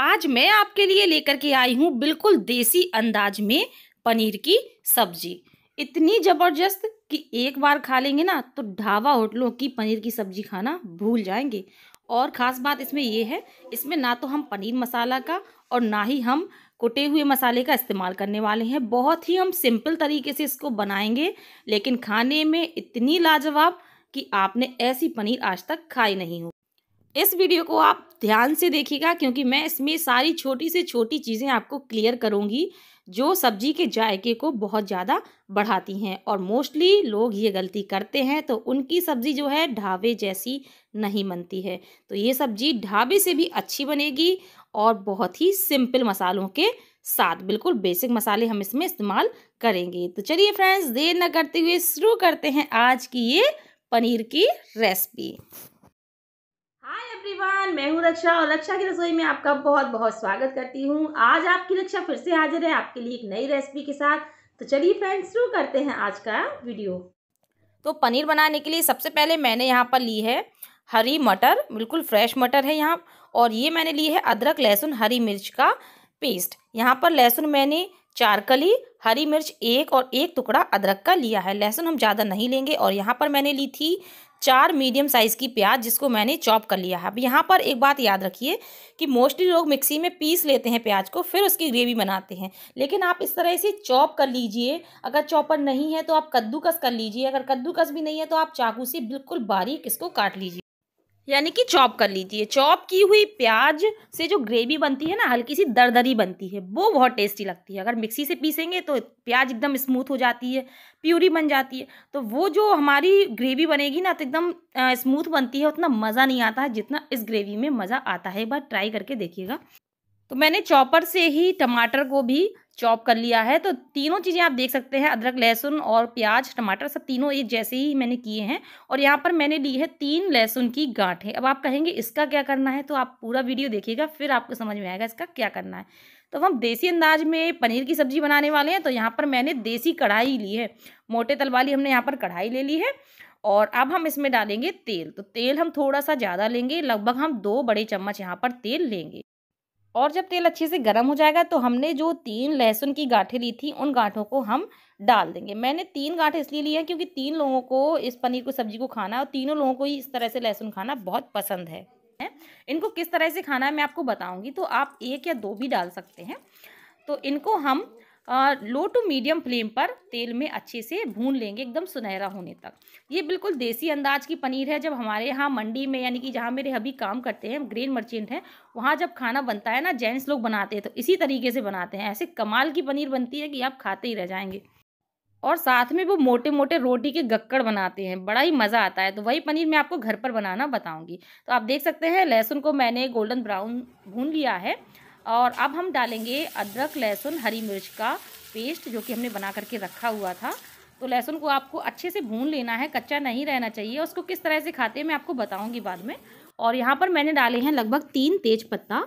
आज मैं आपके लिए लेकर के आई हूँ बिल्कुल देसी अंदाज में पनीर की सब्जी इतनी ज़बरदस्त कि एक बार खा लेंगे ना तो ढाबा होटलों की पनीर की सब्जी खाना भूल जाएंगे और ख़ास बात इसमें यह है इसमें ना तो हम पनीर मसाला का और ना ही हम कुटे हुए मसाले का इस्तेमाल करने वाले हैं बहुत ही हम सिंपल तरीके से इसको बनाएंगे लेकिन खाने में इतनी लाजवाब कि आपने ऐसी पनीर आज तक खाई नहीं हो इस वीडियो को आप ध्यान से देखिएगा क्योंकि मैं इसमें सारी छोटी से छोटी चीज़ें आपको क्लियर करूँगी जो सब्जी के जायके को बहुत ज़्यादा बढ़ाती हैं और मोस्टली लोग ये गलती करते हैं तो उनकी सब्ज़ी जो है ढाबे जैसी नहीं बनती है तो ये सब्ज़ी ढाबे से भी अच्छी बनेगी और बहुत ही सिंपल मसालों के साथ बिल्कुल बेसिक मसाले हम इसमें इस्तेमाल करेंगे तो चलिए फ्रेंड्स देर न करते हुए शुरू करते हैं आज की ये पनीर की रेसिपी हाय एवरीवन मैं हूँ रक्षा और रक्षा की रसोई में आपका बहुत बहुत स्वागत करती हूँ आज आपकी रक्षा फिर से हाजिर है आपके लिए एक नई रेसिपी के साथ तो चलिए फ्रेंड्स शुरू करते हैं आज का वीडियो तो पनीर बनाने के लिए सबसे पहले मैंने यहाँ पर ली है हरी मटर बिल्कुल फ्रेश मटर है यहाँ और ये मैंने ली है अदरक लहसुन हरी मिर्च का पेस्ट यहाँ पर लहसुन मैंने चार कली हरी मिर्च एक और एक टुकड़ा अदरक का लिया है लहसुन हम ज़्यादा नहीं लेंगे और यहाँ पर मैंने ली थी चार मीडियम साइज़ की प्याज जिसको मैंने चॉप कर लिया है अब यहाँ पर एक बात याद रखिए कि मोस्टली लोग मिक्सी में पीस लेते हैं प्याज को फिर उसकी ग्रेवी बनाते हैं लेकिन आप इस तरह से चॉप कर लीजिए अगर चॉपर नहीं है तो आप कद्दूकस कर लीजिए अगर कद्दूकस भी नहीं है तो आप चाकू से बिल्कुल बारीक इसको काट लीजिए यानी कि चॉप कर लीजिए चॉप की हुई प्याज से जो ग्रेवी बनती है ना हल्की सी दरदरी बनती है वो बहुत टेस्टी लगती है अगर मिक्सी से पीसेंगे तो प्याज एकदम स्मूथ हो जाती है प्यूरी बन जाती है तो वो जो हमारी ग्रेवी बनेगी ना तो एकदम स्मूथ बनती है उतना मज़ा नहीं आता है जितना इस ग्रेवी में मज़ा आता है एक बार ट्राई करके देखिएगा तो मैंने चॉपर से ही टमाटर को भी चॉप कर लिया है तो तीनों चीज़ें आप देख सकते हैं अदरक लहसुन और प्याज टमाटर सब तीनों एक जैसे ही मैंने किए हैं और यहाँ पर मैंने ली है तीन लहसुन की गांठें अब आप कहेंगे इसका क्या करना है तो आप पूरा वीडियो देखिएगा फिर आपको समझ में आएगा इसका क्या करना है तो हम देसी अंदाज में पनीर की सब्ज़ी बनाने वाले हैं तो यहाँ पर मैंने देसी कढ़ाई ली है मोटे तल वाली हमने यहाँ पर कढ़ाई ले ली है और अब हम इसमें डालेंगे तेल तो तेल हम थोड़ा सा ज़्यादा लेंगे लगभग हम दो बड़े चम्मच यहाँ पर तेल लेंगे और जब तेल अच्छे से गर्म हो जाएगा तो हमने जो तीन लहसुन की गांठें ली थी उन गांठों को हम डाल देंगे मैंने तीन गाँठे इसलिए ली हैं क्योंकि तीन लोगों को इस पनीर को सब्जी को खाना और तीनों लोगों को ही इस तरह से लहसुन खाना बहुत पसंद है इनको किस तरह से खाना है मैं आपको बताऊंगी तो आप एक या दो भी डाल सकते हैं तो इनको हम लो टू मीडियम फ्लेम पर तेल में अच्छे से भून लेंगे एकदम सुनहरा होने तक ये बिल्कुल देसी अंदाज की पनीर है जब हमारे यहाँ मंडी में यानी कि जहाँ मेरे हबी काम करते हैं ग्रेन मर्चेंट हैं वहाँ जब खाना बनता है ना जेंट्स लोग बनाते हैं तो इसी तरीके से बनाते हैं ऐसे कमाल की पनीर बनती है कि आप खाते ही रह जाएंगे और साथ में वो मोटे मोटे रोटी के गक्कड़ बनाते हैं बड़ा ही मज़ा आता है तो वही पनीर मैं आपको घर पर बनाना बताऊंगी तो आप देख सकते हैं लहसुन को मैंने गोल्डन ब्राउन भून लिया है और अब हम डालेंगे अदरक लहसुन हरी मिर्च का पेस्ट जो कि हमने बना करके रखा हुआ था तो लहसुन को आपको अच्छे से भून लेना है कच्चा नहीं रहना चाहिए उसको किस तरह से खाते हैं मैं आपको बताऊंगी बाद में और यहाँ पर मैंने डाले हैं लगभग तीन तेज पत्ता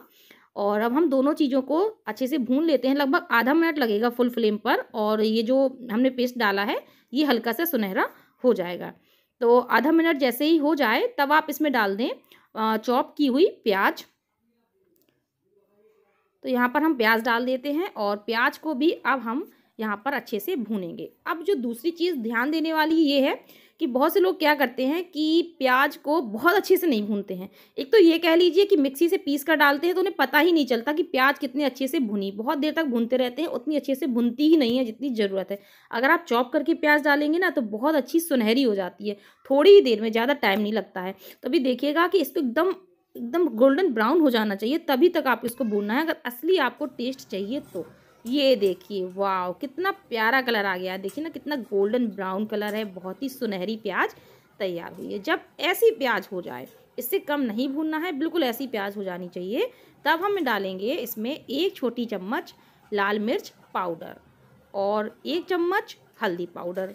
और अब हम दोनों चीज़ों को अच्छे से भून लेते हैं लगभग आधा मिनट लगेगा फुल फ्लेम पर और ये जो हमने पेस्ट डाला है ये हल्का सा सुनहरा हो जाएगा तो आधा मिनट जैसे ही हो जाए तब आप इसमें डाल दें चॉप की हुई प्याज तो यहाँ पर हम प्याज डाल देते हैं और प्याज को भी अब हम यहाँ पर अच्छे से भूनेंगे अब जो दूसरी चीज़ ध्यान देने वाली ये है कि बहुत से लोग क्या करते हैं कि प्याज को बहुत अच्छे से नहीं भूनते हैं एक तो ये कह लीजिए कि मिक्सी से पीस कर डालते हैं तो उन्हें पता ही नहीं चलता कि प्याज कितने अच्छे से भुनी बहुत देर तक भूनते रहते हैं उतनी अच्छे से भुनती ही नहीं है जितनी ज़रूरत है अगर आप चॉप करके प्याज डालेंगे ना तो बहुत अच्छी सुनहरी हो जाती है थोड़ी ही देर में ज़्यादा टाइम नहीं लगता है तो अभी देखिएगा कि इसको एकदम एकदम गोल्डन ब्राउन हो जाना चाहिए तभी तक आप इसको भूनना है अगर असली आपको टेस्ट चाहिए तो ये देखिए वाह कितना प्यारा कलर आ गया है देखिए ना कितना गोल्डन ब्राउन कलर है बहुत ही सुनहरी प्याज तैयार हुई है जब ऐसी प्याज हो जाए इससे कम नहीं भूनना है बिल्कुल ऐसी प्याज हो जानी चाहिए तब हम डालेंगे इसमें एक छोटी चम्मच लाल मिर्च पाउडर और एक चम्मच हल्दी पाउडर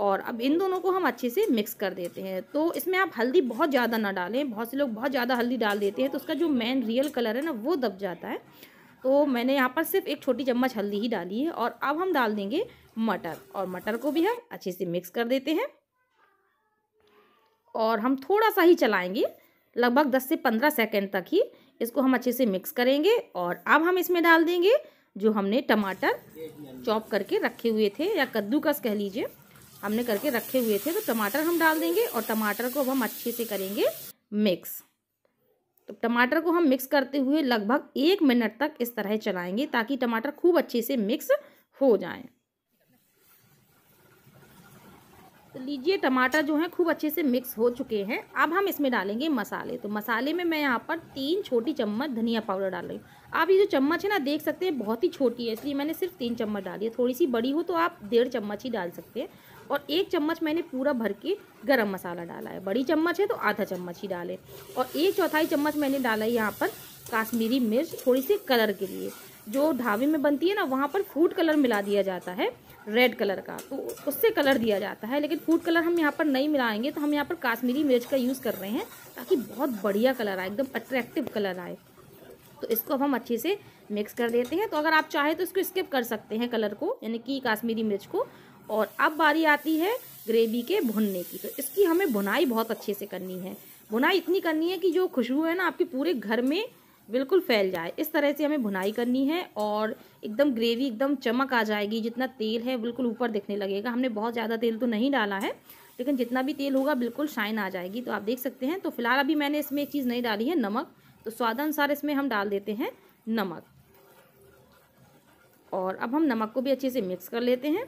और अब इन दोनों को हम अच्छे से मिक्स कर देते हैं तो इसमें आप हल्दी बहुत ज़्यादा ना डालें बहुत से लोग बहुत ज़्यादा हल्दी डाल देते हैं तो उसका जो मेन रियल कलर है ना वो दब जाता है तो मैंने यहाँ पर सिर्फ एक छोटी चम्मच हल्दी ही डाली है और अब हम डाल देंगे मटर और मटर को भी हम अच्छे से मिक्स कर देते हैं और हम थोड़ा सा ही चलाएंगे लगभग दस से पंद्रह सेकेंड तक ही इसको हम अच्छे से मिक्स करेंगे और अब हम इसमें डाल देंगे जो हमने टमाटर चॉप करके रखे हुए थे या कद्दूकस कह लीजिए हमने करके रखे हुए थे तो टमाटर हम डाल देंगे और टमाटर को अब हम अच्छे से करेंगे मिक्स तो टमाटर को हम मिक्स करते हुए लगभग एक मिनट तक इस तरह चलाएंगे ताकि टमाटर खूब अच्छे से मिक्स हो जाए तो लीजिए टमाटर जो है खूब अच्छे से मिक्स हो चुके हैं अब हम इसमें डालेंगे मसाले तो मसाले में मैं यहाँ पर तीन छोटी चम्मच धनिया पाउडर डाल रही हूँ आप ये जो चम्मच है ना देख सकते हैं बहुत ही छोटी है इसलिए मैंने सिर्फ तीन चम्मच डाली है थोड़ी सी बड़ी हो तो आप डेढ़ चम्मच ही डाल सकते हैं और एक चम्मच मैंने पूरा भर के गरम मसाला डाला है बड़ी चम्मच है तो आधा चम्मच ही डालें और एक चौथाई चम्मच मैंने डाला है यहाँ पर काश्मीरी मिर्च थोड़ी सी कलर के लिए जो ढाबे में बनती है ना वहाँ पर फूड कलर मिला दिया जाता है रेड कलर का तो उससे कलर दिया जाता है लेकिन फूड कलर हम यहाँ पर नहीं मिलाएंगे तो हम यहाँ पर काश्मीरी मिर्च का यूज़ कर रहे हैं ताकि बहुत बढ़िया कलर आए एकदम अट्रैक्टिव कलर आए तो इसको अब हम अच्छे से मिक्स कर देते हैं तो अगर आप चाहें तो इसको स्किप कर सकते हैं कलर को यानी कि काश्मीरी मिर्च को और अब बारी आती है ग्रेवी के भुनने की तो इसकी हमें बुनाई बहुत अच्छे से करनी है बुनाई इतनी करनी है कि जो खुशबू है ना आपके पूरे घर में बिल्कुल फैल जाए इस तरह से हमें भुनाई करनी है और एकदम ग्रेवी एकदम चमक आ जाएगी जितना तेल है बिल्कुल ऊपर दिखने लगेगा हमने बहुत ज़्यादा तेल तो नहीं डाला है लेकिन जितना भी तेल होगा बिल्कुल शाइन आ जाएगी तो आप देख सकते हैं तो फिलहाल अभी मैंने इसमें एक चीज़ नहीं डाली है नमक तो स्वादानुसार इसमें हम डाल देते हैं नमक और अब हम नमक को भी अच्छे से मिक्स कर लेते हैं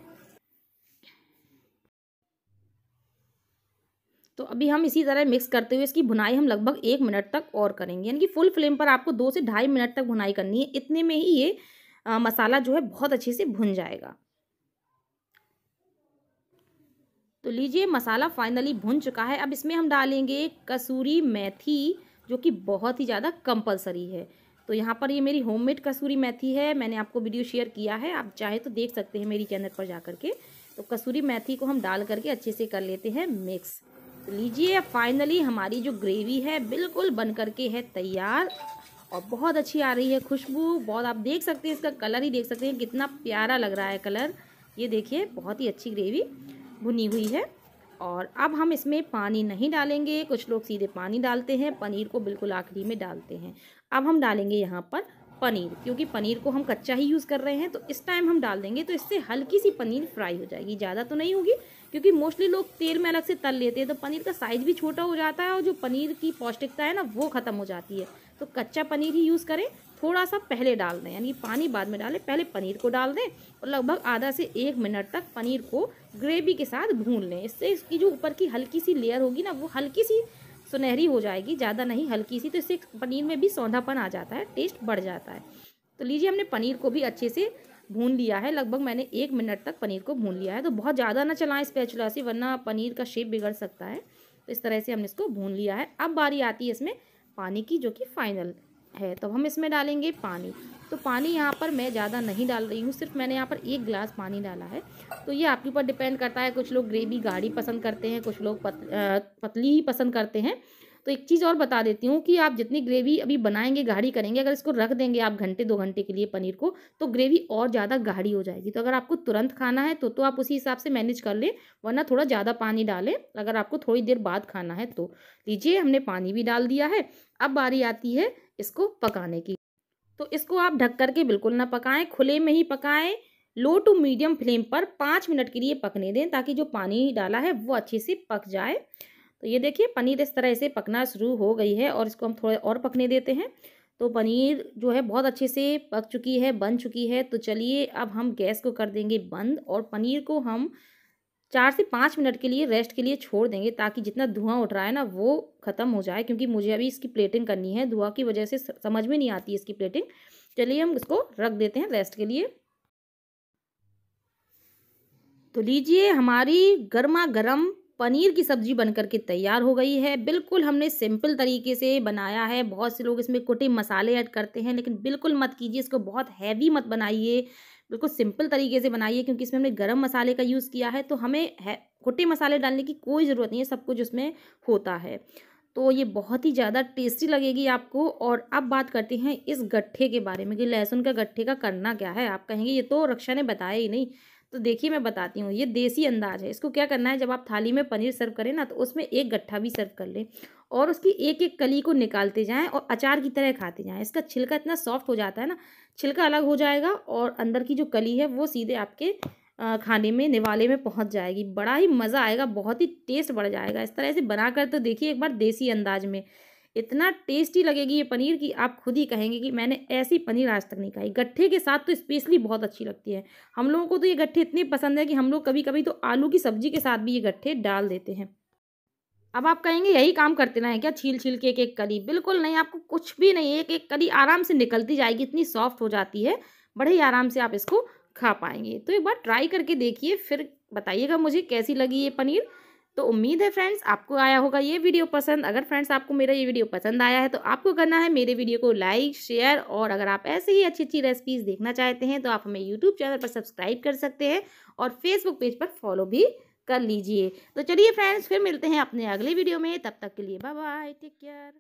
तो अभी हम इसी तरह मिक्स करते हुए इसकी भुनाई हम लगभग एक मिनट तक और करेंगे यानी कि फुल फ्लेम पर आपको दो से ढाई मिनट तक भुनाई करनी है इतने में ही ये आ, मसाला जो है बहुत अच्छे से भुन जाएगा तो लीजिए मसाला फाइनली भुन चुका है अब इसमें हम डालेंगे कसूरी मेथी जो कि बहुत ही ज़्यादा कंपलसरी है तो यहाँ पर ये मेरी होममेड कसूरी मेथी है मैंने आपको वीडियो शेयर किया है आप चाहे तो देख सकते हैं मेरी चैनल पर जा करके तो कसूरी मेथी को हम डाल करके अच्छे से कर लेते हैं मिक्स तो लीजिए फाइनली हमारी जो ग्रेवी है बिल्कुल बन करके है तैयार और बहुत अच्छी आ रही है खुशबू बहुत आप देख सकते हैं इसका कलर ही देख सकते हैं कितना प्यारा लग रहा है कलर ये देखिए बहुत ही अच्छी ग्रेवी भुनी हुई है और अब हम इसमें पानी नहीं डालेंगे कुछ लोग सीधे पानी डालते हैं पनीर को बिल्कुल आखिरी में डालते हैं अब हम डालेंगे यहाँ पर पनीर क्योंकि पनीर को हम कच्चा ही यूज़ कर रहे हैं तो इस टाइम हम डाल देंगे तो इससे हल्की सी पनीर फ्राई हो जाएगी ज़्यादा तो नहीं होगी क्योंकि मोस्टली लोग तेल में अलग से तल लेते हैं तो पनीर का साइज़ भी छोटा हो जाता है और जो पनीर की पौष्टिकता है ना वो ख़त्म हो जाती है तो कच्चा पनीर ही यूज़ करें थोड़ा सा पहले डाल दें यानी पानी बाद में डालें पहले पनीर को डाल दें और लगभग आधा से एक मिनट तक पनीर को ग्रेवी के साथ भून लें इससे इसकी जो ऊपर की हल्की सी लेयर होगी ना वो हल्की सी सुनहरी तो हो जाएगी ज़्यादा नहीं हल्की सी तो इससे पनीर में भी सौंधापन आ जाता है टेस्ट बढ़ जाता है तो लीजिए हमने पनीर को भी अच्छे से भून लिया है लगभग मैंने एक मिनट तक पनीर को भून लिया है तो बहुत ज़्यादा ना चलाएं स्पैचुला से वरना पनीर का शेप बिगड़ सकता है तो इस तरह से हमने इसको भून लिया है अब बारी आती है इसमें पानी की जो कि फाइनल है तो हम इसमें डालेंगे पानी तो पानी यहाँ पर मैं ज़्यादा नहीं डाल रही हूँ सिर्फ मैंने यहाँ पर एक गिलास पानी डाला है तो ये आपके ऊपर डिपेंड करता है कुछ लोग ग्रेवी गाढ़ी पसंद करते हैं कुछ लोग पत, पतली ही पसंद करते हैं तो एक चीज़ और बता देती हूँ कि आप जितनी ग्रेवी अभी बनाएंगे गाढ़ी करेंगे अगर इसको रख देंगे आप घंटे दो घंटे के लिए पनीर को तो ग्रेवी और ज़्यादा गाढ़ी हो जाएगी तो अगर आपको तुरंत खाना है तो तो आप उसी हिसाब से मैनेज कर लें वरना थोड़ा ज़्यादा पानी डालें अगर आपको थोड़ी देर बाद खाना है तो लीजिए हमने पानी भी डाल दिया है अब बारी आती है इसको पकाने की तो इसको आप ढक करके बिल्कुल ना पकाएं खुले में ही पकाएं लो टू मीडियम फ्लेम पर पाँच मिनट के लिए पकने दें ताकि जो पानी डाला है वो अच्छे से पक जाए तो ये देखिए पनीर इस तरह से पकना शुरू हो गई है और इसको हम थोड़े और पकने देते हैं तो पनीर जो है बहुत अच्छे से पक चुकी है बन चुकी है तो चलिए अब हम गैस को कर देंगे बंद और पनीर को हम चार से पाँच मिनट के लिए रेस्ट के लिए छोड़ देंगे ताकि जितना धुआं उठ रहा है ना वो ख़त्म हो जाए क्योंकि मुझे अभी इसकी प्लेटिंग करनी है धुआं की वजह से समझ में नहीं आती इसकी प्लेटिंग चलिए हम इसको रख देते हैं रेस्ट के लिए तो लीजिए हमारी गर्मा गर्म पनीर की सब्जी बन करके तैयार हो गई है बिल्कुल हमने सिंपल तरीके से बनाया है बहुत से लोग इसमें कुटे मसाले ऐड करते हैं लेकिन बिल्कुल मत कीजिए इसको बहुत हैवी मत बनाइए बिल्कुल सिंपल तरीके से बनाइए क्योंकि इसमें हमने गरम मसाले का यूज़ किया है तो हमें है खोटे मसाले डालने की कोई ज़रूरत नहीं है सब कुछ उसमें होता है तो ये बहुत ही ज़्यादा टेस्टी लगेगी आपको और अब बात करते हैं इस गट्ठे के बारे में कि लहसुन का गट्ठे का करना क्या है आप कहेंगे ये तो रक्षा ने बताया ही नहीं तो देखिए मैं बताती हूँ ये देसी अंदाज है इसको क्या करना है जब आप थाली में पनीर सर्व करें ना तो उसमें एक गट्ठा भी सर्व कर लें और उसकी एक एक कली को निकालते जाएं और अचार की तरह खाते जाएं इसका छिलका इतना सॉफ्ट हो जाता है ना छिलका अलग हो जाएगा और अंदर की जो कली है वो सीधे आपके खाने में निवाले में पहुंच जाएगी बड़ा ही मज़ा आएगा बहुत ही टेस्ट बढ़ जाएगा इस तरह से बना कर तो देखिए एक बार देसी अंदाज में इतना टेस्टी लगेगी ये पनीर कि आप खुद ही कहेंगे कि मैंने ऐसी पनीर आज तक नहीं खाई गट्ठे के साथ तो स्पेशली बहुत अच्छी लगती है हम लोगों को तो ये गट्ठे इतने पसंद है कि हम लोग कभी कभी तो आलू की सब्जी के साथ भी ये गट्ठे डाल देते हैं अब आप कहेंगे यही काम करते रहें क्या छील छील के एक एक कली बिल्कुल नहीं आपको कुछ भी नहीं एक एक कली आराम से निकलती जाएगी इतनी सॉफ्ट हो जाती है बड़े ही आराम से आप इसको खा पाएंगे तो एक बार ट्राई करके देखिए फिर बताइएगा मुझे कैसी लगी ये पनीर तो उम्मीद है फ्रेंड्स आपको आया होगा ये वीडियो पसंद अगर फ्रेंड्स आपको मेरा ये वीडियो पसंद आया है तो आपको करना है मेरे वीडियो को लाइक शेयर और अगर आप ऐसे ही अच्छी अच्छी रेसिपीज़ देखना चाहते हैं तो आप हमें यूट्यूब चैनल पर सब्सक्राइब कर सकते हैं और फेसबुक पेज पर फॉलो भी कर लीजिए तो चलिए फ्रेंड्स फिर मिलते हैं अपने अगले वीडियो में तब तक के लिए बाय बाय टेक केयर